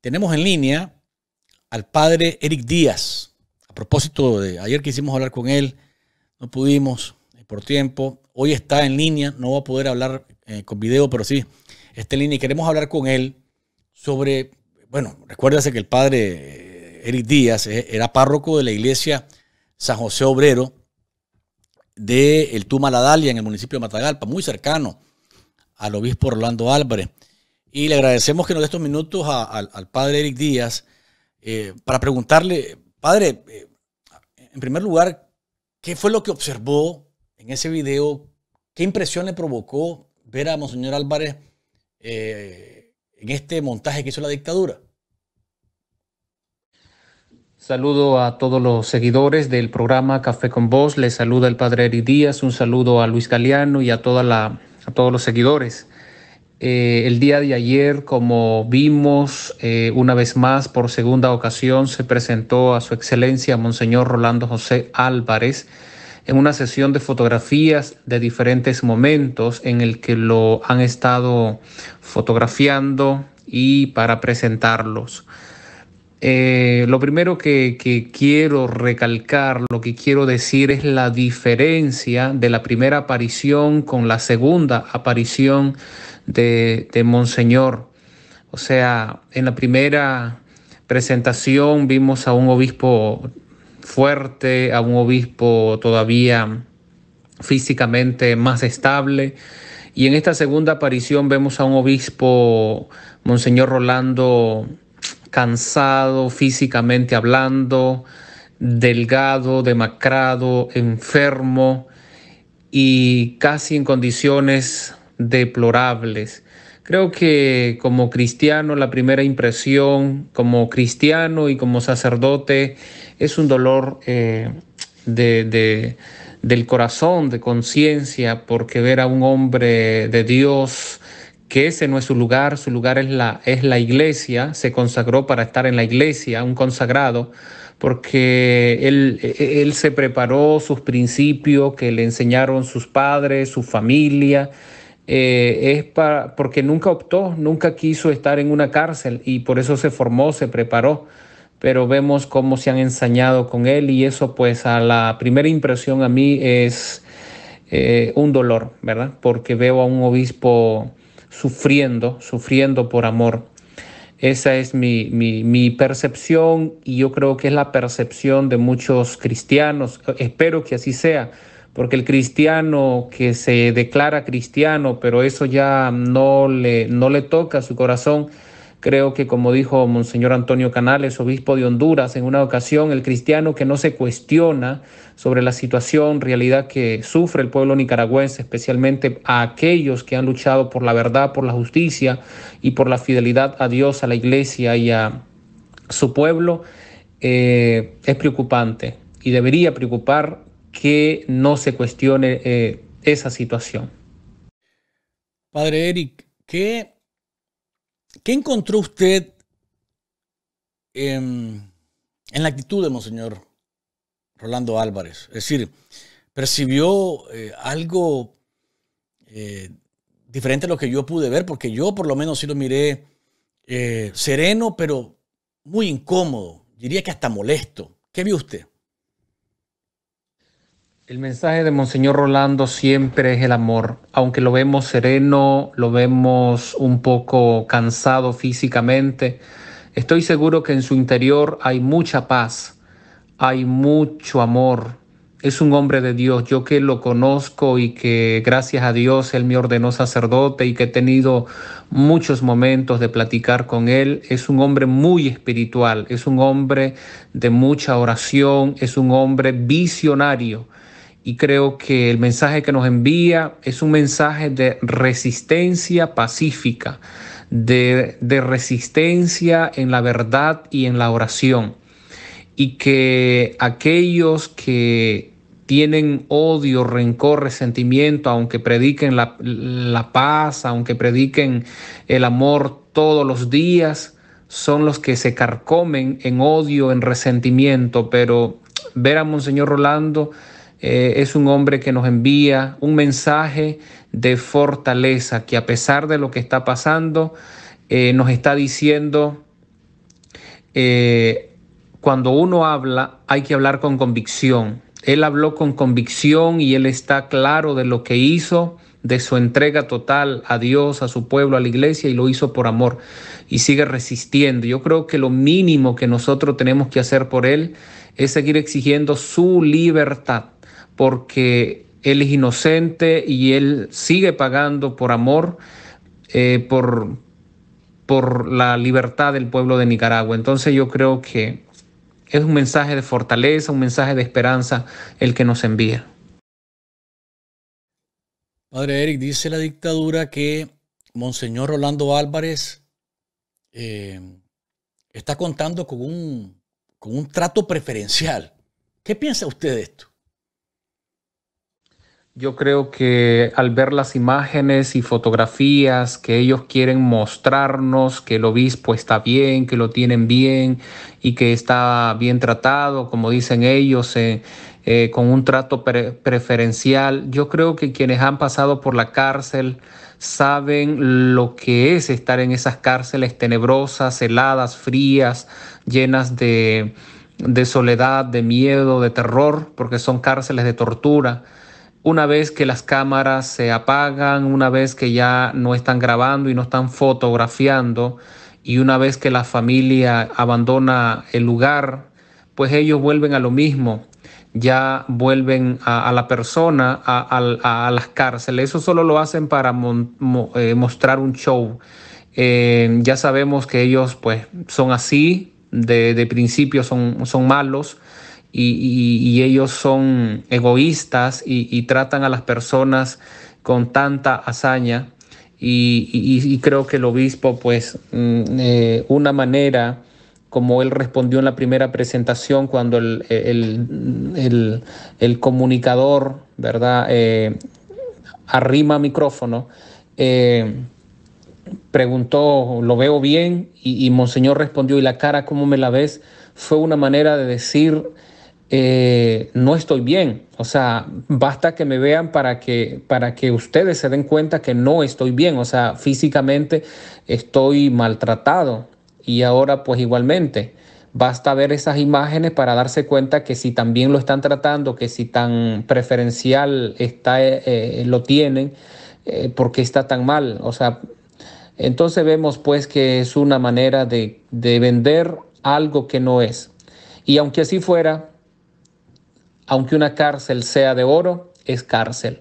Tenemos en línea al padre Eric Díaz. A propósito de ayer quisimos hablar con él, no pudimos eh, por tiempo. Hoy está en línea, no va a poder hablar eh, con video, pero sí está en línea y queremos hablar con él sobre, bueno, recuérdase que el padre eh, Eric Díaz era párroco de la iglesia San José Obrero de El Tumaladalia en el municipio de Matagalpa, muy cercano al obispo Orlando Álvarez. Y le agradecemos que nos dé estos minutos al padre Eric Díaz eh, para preguntarle, padre, eh, en primer lugar, ¿qué fue lo que observó en ese video? ¿Qué impresión le provocó ver a Monseñor Álvarez eh, en este montaje que hizo la dictadura? Saludo a todos los seguidores del programa Café con Voz. Les saluda el padre Eric Díaz. Un saludo a Luis Galeano y a, toda la, a todos los seguidores. Eh, el día de ayer, como vimos, eh, una vez más, por segunda ocasión, se presentó a Su Excelencia Monseñor Rolando José Álvarez en una sesión de fotografías de diferentes momentos en el que lo han estado fotografiando y para presentarlos. Eh, lo primero que, quiero recalcar, lo que quiero decir es la diferencia de la primera aparición con la segunda aparición de, de Monseñor. O sea, en la primera presentación vimos a un obispo fuerte, a un obispo todavía físicamente más estable. Y en esta segunda aparición vemos a un obispo, Monseñor Rolando, cansado físicamente hablando, delgado, demacrado, enfermo y casi en condiciones deplorables. Creo que como cristiano la primera impresión, como cristiano y como sacerdote, es un dolor eh, de, del corazón, de conciencia, porque ver a un hombre de Dios que ese no es su lugar, su lugar es la, es la iglesia, se consagró para estar en la iglesia, un consagrado, porque él, él se preparó sus principios que le enseñaron sus padres, su familia, eh, es para, porque nunca optó, nunca quiso estar en una cárcel y por eso se formó, se preparó, pero vemos cómo se han ensañado con él y eso pues a la primera impresión a mí es eh, un dolor, ¿verdad? Porque veo a un obispo sufriendo, sufriendo por amor. Esa es mi, mi, percepción y yo creo que es la percepción de muchos cristianos. Espero que así sea, porque el cristiano que se declara cristiano, pero eso ya no le, no le toca a su corazón, Creo que como dijo Monseñor Antonio Canales, obispo de Honduras, en una ocasión, el cristiano que no se cuestiona sobre la situación, realidad que sufre el pueblo nicaragüense, especialmente a aquellos que han luchado por la verdad, por la justicia y por la fidelidad a Dios, a la iglesia y a su pueblo, eh, es preocupante y debería preocupar que no se cuestione eh, esa situación. Padre Eric, ¿qué ¿Qué encontró usted en, la actitud de Monseñor Rolando Álvarez? Es decir, ¿percibió eh, algo eh, diferente a lo que yo pude ver? Porque yo por lo menos sí lo miré eh, sereno, pero muy incómodo, diría que hasta molesto. ¿Qué vio usted? El mensaje de Monseñor Rolando siempre es el amor. Aunque lo vemos sereno, lo vemos un poco cansado físicamente, estoy seguro que en su interior hay mucha paz, hay mucho amor. Es un hombre de Dios, yo que lo conozco y que gracias a Dios Él me ordenó sacerdote y que he tenido muchos momentos de platicar con Él. Es un hombre muy espiritual, es un hombre de mucha oración, es un hombre visionario y creo que el mensaje que nos envía es un mensaje de resistencia pacífica, de, resistencia en la verdad y en la oración. Y que aquellos que tienen odio, rencor, resentimiento, aunque prediquen la, la, paz, aunque prediquen el amor todos los días, son los que se carcomen en odio, en resentimiento. Pero ver a Monseñor Rolando eh, es un hombre que nos envía un mensaje de fortaleza, que a pesar de lo que está pasando, eh, nos está diciendo, eh, cuando uno habla, hay que hablar con convicción. Él habló con convicción y él está claro de lo que hizo, de su entrega total a Dios, a su pueblo, a la iglesia, y lo hizo por amor y sigue resistiendo. Yo creo que lo mínimo que nosotros tenemos que hacer por él es seguir exigiendo su libertad porque él es inocente y él sigue pagando por amor, eh, por, por la libertad del pueblo de Nicaragua. Entonces yo creo que es un mensaje de fortaleza, un mensaje de esperanza el que nos envía. Padre Eric, dice la dictadura que Monseñor Rolando Álvarez eh, está contando con un, con un trato preferencial. ¿Qué piensa usted de esto? Yo creo que al ver las imágenes y fotografías que ellos quieren mostrarnos, que el obispo está bien, que lo tienen bien y que está bien tratado, como dicen ellos, eh, eh, con un trato preferencial, yo creo que quienes han pasado por la cárcel saben lo que es estar en esas cárceles tenebrosas, heladas, frías, llenas de soledad, de miedo, de terror, porque son cárceles de tortura una vez que las cámaras se apagan, una vez que ya no están grabando y no están fotografiando, y una vez que la familia abandona el lugar, pues ellos vuelven a lo mismo, ya vuelven a, la persona, a, las cárceles. Eso solo lo hacen para eh, mostrar un show. Eh, ya sabemos que ellos pues son así, de, principio son malos y, ellos son egoístas y, tratan a las personas con tanta hazaña. Y, creo que el obispo, pues, mm, eh, una manera como él respondió en la primera presentación cuando el, comunicador, ¿verdad? Eh, arrima micrófono, eh, preguntó, ¿lo veo bien? y, Monseñor respondió, ¿y la cara cómo me la ves? Fue una manera de decir eh, no estoy bien. O sea, basta que me vean para que, para que ustedes se den cuenta que no estoy bien. O sea, físicamente estoy maltratado y ahora pues igualmente. Basta ver esas imágenes para darse cuenta que si también lo están tratando, que si tan preferencial está, eh, eh, lo tienen, porque está tan mal. O sea, entonces vemos pues que es una manera de, de vender algo que no es. Y aunque así fuera, aunque una cárcel sea de oro, es cárcel.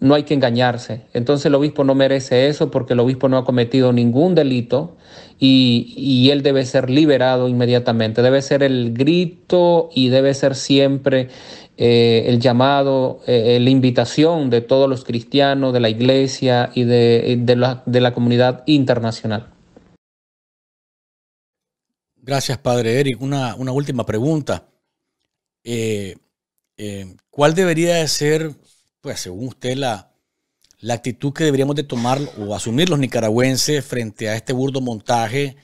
No hay que engañarse. Entonces el obispo no merece eso porque el obispo no ha cometido ningún delito y, él debe ser liberado inmediatamente. Debe ser el grito y debe ser siempre eh, el llamado, eh, la invitación de todos los cristianos, de la iglesia y de, la, comunidad internacional. Gracias, Padre Eric. Una, última pregunta. Eh, Em, ¿Cuál debería de ser, pues según usted, la, la actitud que deberíamos de tomar o asumir los nicaragüenses frente a este burdo montaje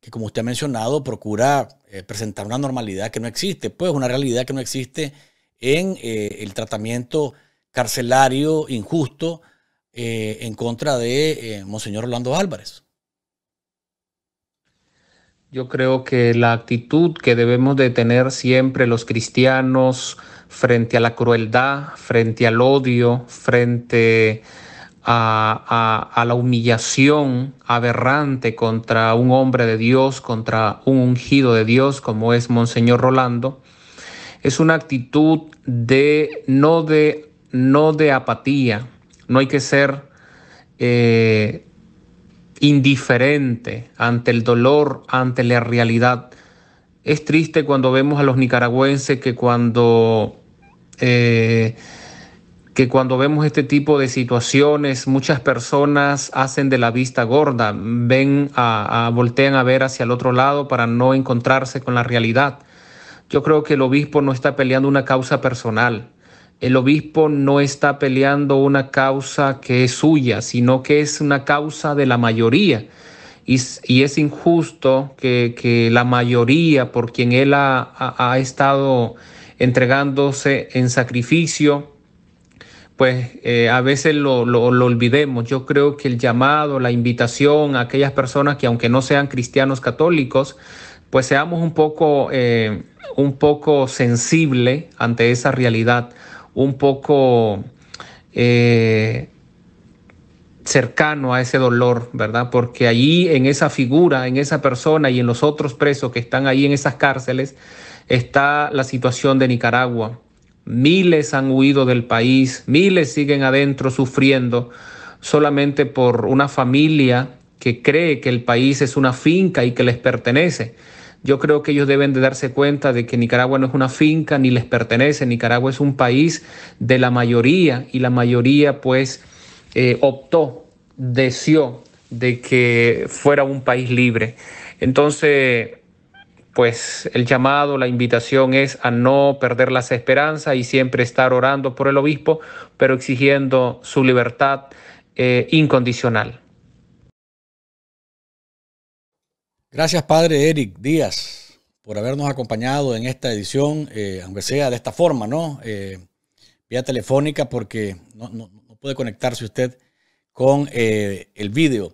que, como usted ha mencionado, procura eh, presentar una normalidad que no existe, pues una realidad que no existe en eh, el tratamiento carcelario injusto eh, en contra de Monseñor Orlando Álvarez? Yo creo que la actitud que debemos de tener siempre los cristianos, frente a la crueldad, frente al odio, frente a, la humillación aberrante contra un hombre de Dios, contra un ungido de Dios como es Monseñor Rolando, es una actitud de no de, no de apatía. No hay que ser eh, indiferente ante el dolor, ante la realidad. Es triste cuando vemos a los nicaragüenses que cuando eh, que cuando vemos este tipo de situaciones, muchas personas hacen de la vista gorda, ven a, voltean a ver hacia el otro lado para no encontrarse con la realidad. Yo creo que el obispo no está peleando una causa personal. El obispo no está peleando una causa que es suya, sino que es una causa de la mayoría. Y, es injusto que, la mayoría por quien él ha, ha estado entregándose en sacrificio, pues eh, a veces lo, olvidemos. Yo creo que el llamado, la invitación a aquellas personas que aunque no sean cristianos católicos, pues seamos un poco, eh, un poco sensible ante esa realidad, un poco eh, cercano a ese dolor, ¿verdad? Porque allí en esa figura, en esa persona y en los otros presos que están ahí en esas cárceles, está la situación de Nicaragua. Miles han huido del país, miles siguen adentro sufriendo solamente por una familia que cree que el país es una finca y que les pertenece. Yo creo que ellos deben de darse cuenta de que Nicaragua no es una finca ni les pertenece. Nicaragua es un país de la mayoría y la mayoría pues eh, optó, deseó de que fuera un país libre. Entonces, pues el llamado, la invitación es a no perder las esperanzas y siempre estar orando por el obispo, pero exigiendo su libertad eh, incondicional. Gracias, padre Eric Díaz, por habernos acompañado en esta edición, eh, aunque sea de esta forma, ¿no? Eh, vía telefónica, porque no, puede conectarse usted con el vídeo.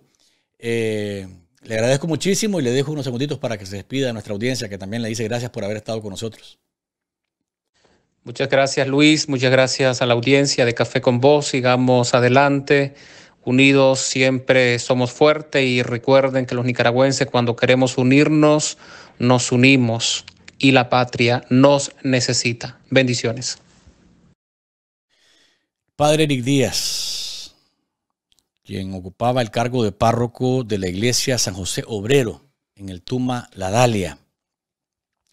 Le agradezco muchísimo y le dejo unos segunditos para que se despida a nuestra audiencia, que también le dice gracias por haber estado con nosotros. Muchas gracias Luis, muchas gracias a la audiencia de Café con Vos, sigamos adelante, unidos siempre somos fuertes y recuerden que los nicaragüenses cuando queremos unirnos, nos unimos y la patria nos necesita. Bendiciones. Padre Eric Díaz quien ocupaba el cargo de párroco de la iglesia San José Obrero en el Tuma La Dalia,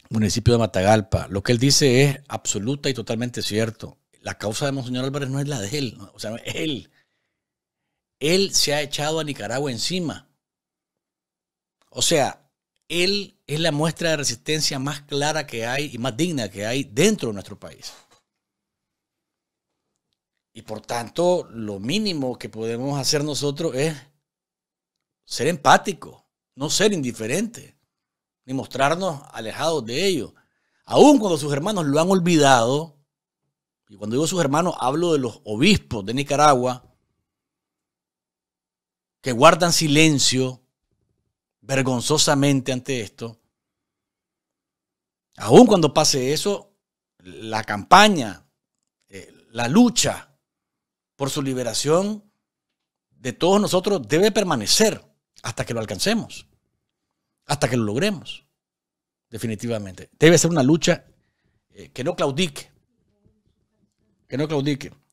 municipio de Matagalpa. Lo que él dice es absoluta y totalmente cierto. La causa de Monseñor Álvarez no es la de él, o sea, él. Él se ha echado a Nicaragua encima. O sea, él es la muestra de resistencia más clara que hay y más digna que hay dentro de nuestro país. Y por tanto, lo mínimo que podemos hacer nosotros es ser empático, no ser indiferente, ni mostrarnos alejados de ellos. Aun cuando sus hermanos lo han olvidado, y cuando digo sus hermanos hablo de los obispos de Nicaragua, que guardan silencio vergonzosamente ante esto, aún cuando pase eso, la campaña, eh, la lucha por su liberación de todos nosotros debe permanecer hasta que lo alcancemos, hasta que lo logremos, definitivamente. Debe ser una lucha eh, que no claudique, que no claudique.